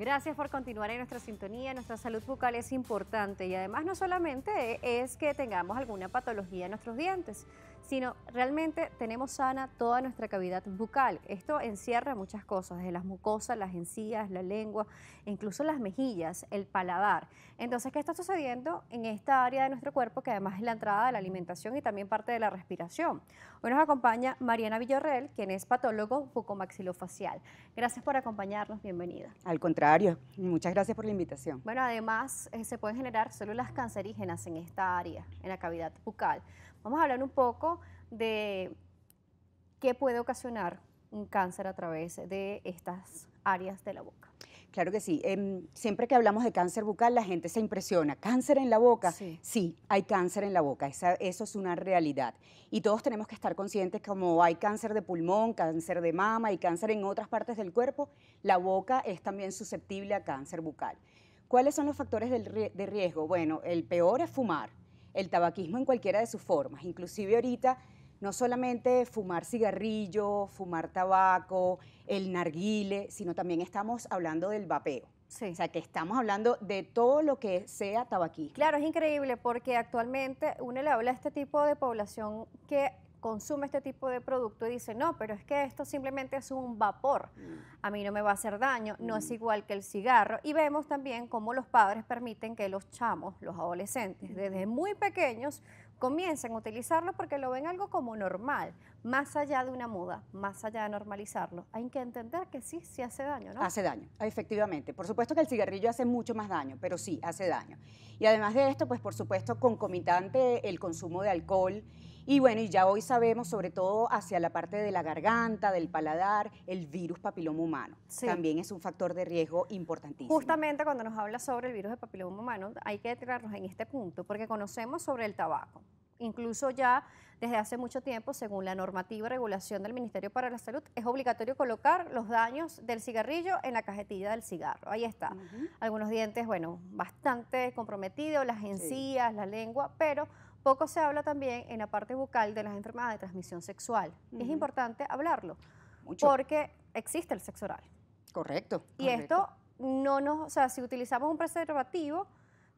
Gracias por continuar en nuestra sintonía. Nuestra salud bucal es importante y además no solamente es que tengamos alguna patología en nuestros dientes, sino realmente tenemos sana toda nuestra cavidad bucal. Esto encierra muchas cosas, desde las mucosas, las encías, la lengua, incluso las mejillas, el paladar. Entonces, ¿qué está sucediendo en esta área de nuestro cuerpo que además es la entrada de la alimentación y también parte de la respiración? Hoy nos acompaña Mariana Villorrel, quien es patólogo bucomaxilofacial. Gracias por acompañarnos, bienvenida. Al contrario, muchas gracias por la invitación. Bueno, además eh, se pueden generar células cancerígenas en esta área, en la cavidad bucal. Vamos a hablar un poco de qué puede ocasionar un cáncer a través de estas áreas de la boca. Claro que sí. Em, siempre que hablamos de cáncer bucal, la gente se impresiona. ¿Cáncer en la boca? Sí, hay cáncer en la boca. eso es una realidad. Y todos tenemos que estar conscientes como hay cáncer de pulmón, cáncer de mama y cáncer en otras partes del cuerpo, la boca es también susceptible a cáncer bucal. ¿Cuáles son los factores de riesgo? Bueno, el peor es fumar el tabaquismo en cualquiera de sus formas. Inclusive ahorita no solamente fumar cigarrillo, fumar tabaco, el narguile, sino también estamos hablando del vapeo. O sea, que estamos hablando de todo lo que sea tabaquismo. Claro, es increíble porque actualmente uno le habla a este tipo de población que consume este tipo de producto y dice, no, pero es que esto simplemente es un vapor, mm. a mí no me va a hacer daño, no es mm. igual que el cigarro. Y vemos también cómo los padres permiten que los chamos, los adolescentes, desde muy pequeños, comiencen a utilizarlo porque lo ven algo como normal, más allá de una muda, más allá de normalizarlo. Hay que entender que sí, sí hace daño, ¿no? Hace daño, efectivamente. Por supuesto que el cigarrillo hace mucho más daño, pero sí, hace daño. Y además de esto, pues por supuesto, concomitante el consumo de alcohol y bueno, y ya hoy sabemos, sobre todo hacia la parte de la garganta, del paladar, el virus papiloma humano. También es un factor de riesgo importantísimo. Justamente cuando nos habla sobre el virus de papiloma humano, hay que detenernos en este punto, porque conocemos sobre el tabaco. Incluso ya desde hace mucho tiempo, según la normativa y regulación del Ministerio para la Salud, es obligatorio colocar los daños del cigarrillo en la cajetilla del cigarro. Ahí está. Algunos dientes, bueno, bastante comprometidos, las encías, la lengua, pero poco se habla también en la parte bucal de las enfermedades de transmisión sexual. Es importante hablarlo. Porque existe el sexo oral. Correcto. Y esto no nos, o sea, si utilizamos un preservativo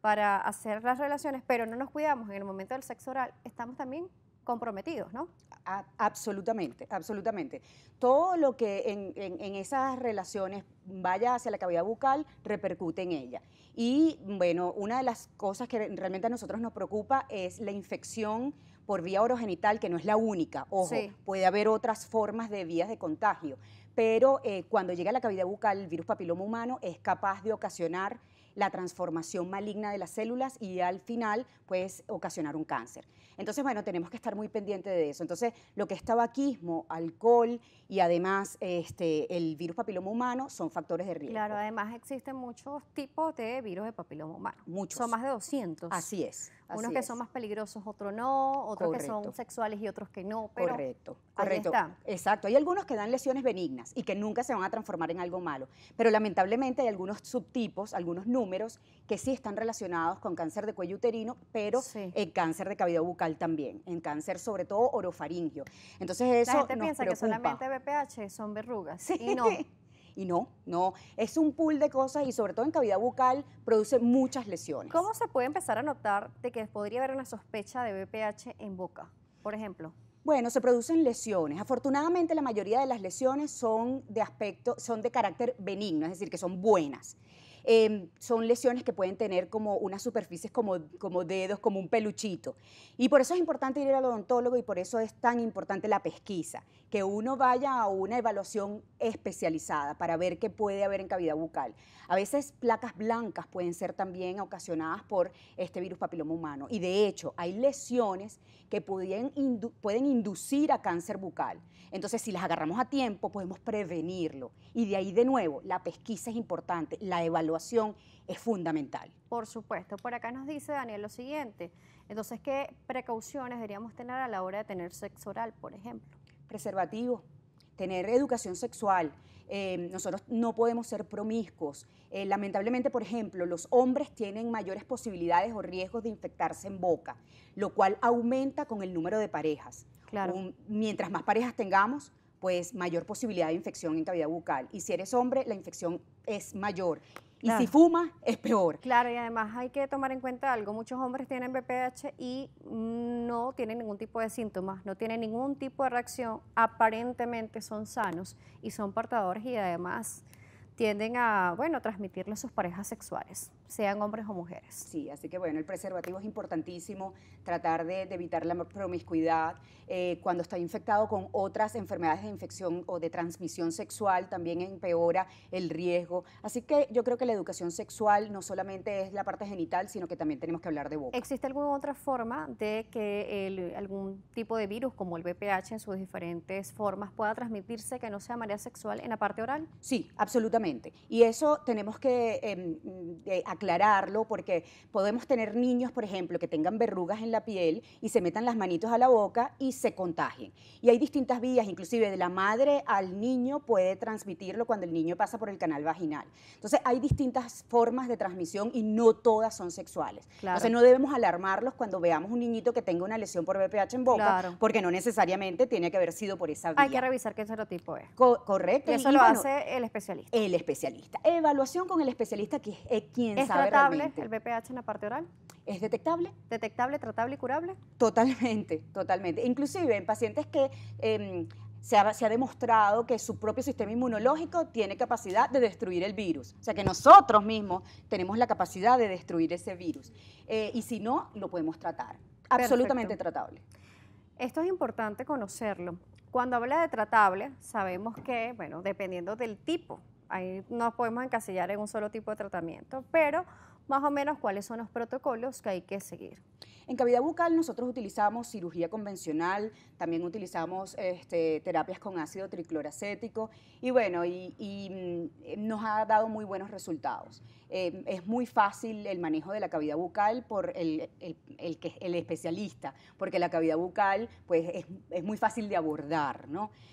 para hacer las relaciones, pero no nos cuidamos en el momento del sexo oral, estamos también comprometidos, ¿no? absolutamente, absolutamente. Todo lo que en, esas relaciones vaya hacia la cavidad bucal repercute en ella. Y bueno, una de las cosas que realmente a nosotros nos preocupa es la infección por vía orogenital, que no es la única, ojo, puede haber otras formas de vías de contagio, pero eh, cuando llega a la cavidad bucal el virus papiloma humano es capaz de ocasionar la transformación maligna de las células y al final pues ocasionar un cáncer. Entonces, bueno, tenemos que estar muy pendientes de eso. Entonces, lo que es tabaquismo, alcohol y además este, el virus papiloma humano son factores de riesgo. Claro, además existen muchos tipos de virus de papiloma humano. Muchos. Son más de 200. Así es unos que son más peligrosos, otros no, otros que son sexuales y otros que no. Pero Correcto. Correcto. Exacto. Hay algunos que dan lesiones benignas y que nunca se van a transformar en algo malo. Pero lamentablemente hay algunos subtipos, algunos números que sí están relacionados con cáncer de cuello uterino, pero en eh, cáncer de cavidad bucal también, en cáncer sobre todo orofaringio. Entonces eso La piensa que solamente BPH son verrugas y no. Y no, no, es un pool de cosas y sobre todo en cavidad bucal produce muchas lesiones. ¿Cómo se puede empezar a notar de que podría haber una sospecha de BPH en boca, por ejemplo? Bueno, se producen lesiones. Afortunadamente la mayoría de las lesiones son de aspecto, son de carácter benigno, es decir, que son buenas. Em, son lesiones que pueden tener como unas superficies como, como dedos, como un peluchito. Y por eso es importante ir al odontólogo y por eso es tan importante la pesquisa, que uno vaya a una evaluación especializada para ver qué puede haber en cavidad bucal. A veces placas blancas pueden ser también ocasionadas por este virus papiloma humano. Y de hecho, hay lesiones que pueden, pueden inducir a cáncer bucal. Entonces, si las agarramos a tiempo, podemos prevenirlo. Y de ahí, de nuevo, la pesquisa es importante, la evaluación evaluación es fundamental. Por supuesto. Por acá nos dice Daniel lo siguiente. Entonces, ¿qué precauciones deberíamos tener a la hora de tener sexo oral, por ejemplo? Preservativo, tener educación sexual. Eh, nosotros no podemos ser promiscuos. Eh, lamentablemente, por ejemplo, los hombres tienen mayores posibilidades o riesgos de infectarse en boca, lo cual aumenta con el número de parejas. Claro. mientras más parejas tengamos, pues mayor posibilidad de infección en cavidad bucal. Y si eres hombre, la infección es mayor. Y si fuma, es peor. Claro, y además hay que tomar en cuenta algo. Muchos hombres tienen BPH y no tienen ningún tipo de síntomas, no tienen ningún tipo de reacción. Aparentemente son sanos y son portadores y además tienden a, bueno, transmitirlo a sus parejas sexuales sean hombres o mujeres. Sí, así que bueno, el preservativo es importantísimo, tratar de, evitar la promiscuidad. Eh, cuando está infectado con otras enfermedades de infección o de transmisión sexual, también empeora el riesgo. Así que yo creo que la educación sexual no solamente es la parte genital, sino que también tenemos que hablar de boca. ¿Existe alguna otra forma de que algún tipo de virus como el VPH en sus diferentes formas pueda transmitirse que no sea manera sexual en la parte oral? Sí, absolutamente. Y eso tenemos que... Eh, aclararlo porque podemos tener niños, por ejemplo, que tengan verrugas en la piel y se metan las manitos a la boca y se contagien. Y hay distintas vías, inclusive de la madre al niño puede transmitirlo cuando el niño pasa por el canal vaginal. Entonces hay distintas formas de transmisión y no todas son sexuales. Entonces no debemos alarmarlos cuando veamos un niñito que tenga una lesión por BPH en boca, porque no necesariamente tiene que haber sido por esa vía. Hay que revisar qué serotipo es. correcto. eso lo hace el especialista. El especialista. Evaluación con el especialista que es, es eh, quien es ¿Es tratable el BPH en la parte oral? ¿Es detectable? ¿Detectable, tratable y curable? Totalmente, totalmente. Inclusive en pacientes que em, se, ha, demostrado que su propio sistema inmunológico tiene capacidad de destruir el virus. O sea que nosotros mismos tenemos la capacidad de destruir ese virus. Eh, y si no, lo podemos tratar. Absolutamente tratable. Esto es importante conocerlo. Cuando habla de tratable, sabemos que, bueno, dependiendo del tipo ahí no podemos encasillar en un solo tipo de tratamiento, pero más o menos cuáles son los protocolos que hay que seguir. En cavidad bucal nosotros utilizamos cirugía convencional, también utilizamos este, terapias con ácido tricloracético y bueno, y, mm, nos ha dado muy buenos resultados. Em, es muy fácil el manejo de la cavidad bucal por el, especialista, porque la cavidad bucal pues, es, muy fácil de abordar,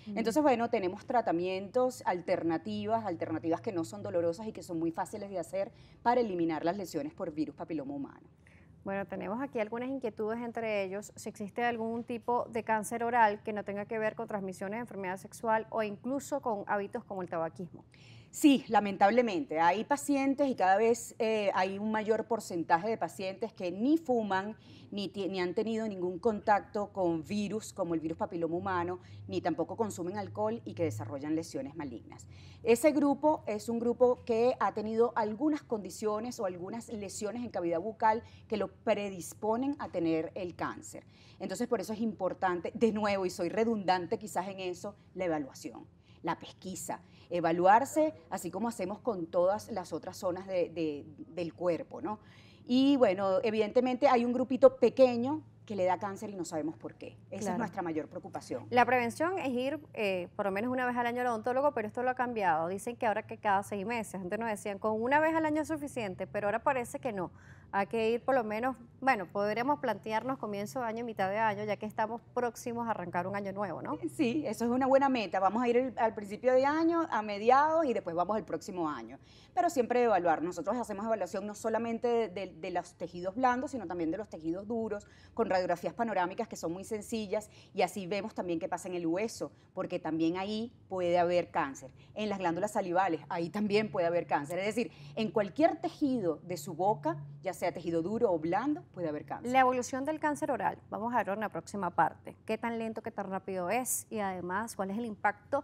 Entonces, bueno, tenemos tratamientos, alternativas, alternativas que no son dolorosas y que son muy fáciles de hacer para eliminar las lesiones por virus papiloma humano. Bueno, tenemos aquí algunas inquietudes entre ellos. Si existe algún tipo de cáncer oral que no tenga que ver con transmisiones de enfermedad sexual o incluso con hábitos como el tabaquismo. Sí, lamentablemente. Hay pacientes y cada vez eh, hay un mayor porcentaje de pacientes que ni fuman, ni, ni, han tenido ningún contacto con virus como el virus papiloma humano, ni tampoco consumen alcohol y que desarrollan lesiones malignas. Ese grupo es un grupo que ha tenido algunas condiciones o algunas lesiones en cavidad bucal que lo predisponen a tener el cáncer. Entonces, por eso es importante, de nuevo, y soy redundante quizás en eso, la evaluación la pesquisa, evaluarse, así como hacemos con todas las otras zonas del cuerpo, ¿no? Y bueno, evidentemente hay un grupito pequeño que le da cáncer y no sabemos por qué. Esa es nuestra mayor preocupación. La prevención es ir eh, por lo menos una vez al año al odontólogo, pero esto lo ha cambiado. Dicen que ahora que cada seis meses, antes nos decían con una vez al año es suficiente, pero ahora parece que no. Hay que ir por lo menos, bueno, podremos plantearnos comienzo de año, mitad de año, ya que estamos próximos a arrancar un año nuevo, ¿no? Sí, eso es una buena meta. Vamos a ir al principio de año, a mediados y después vamos al próximo año. Pero siempre evaluar. Nosotros hacemos evaluación no solamente de, los tejidos blandos, sino también de los tejidos duros, con radiografías panorámicas que son muy sencillas y así vemos también qué pasa en el hueso, porque también ahí puede haber cáncer. En las glándulas salivales, ahí también puede haber cáncer. Es decir, en cualquier tejido de su boca, ya sea tejido duro o blando, puede haber cáncer. La evolución del cáncer oral, vamos a ver en la próxima parte, qué tan lento, qué tan rápido es y además cuál es el impacto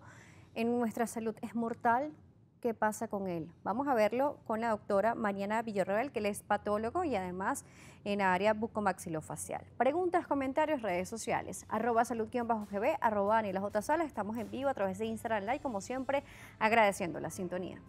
en nuestra salud. ¿Es mortal? ¿Qué pasa con él? Vamos a verlo con la doctora Mariana Villarreal, que él es patólogo y además en área bucomaxilofacial. Preguntas, comentarios, redes sociales. Arroba salud-gb, arroba Daniela Estamos en vivo a través de Instagram Live, como siempre, agradeciendo la sintonía.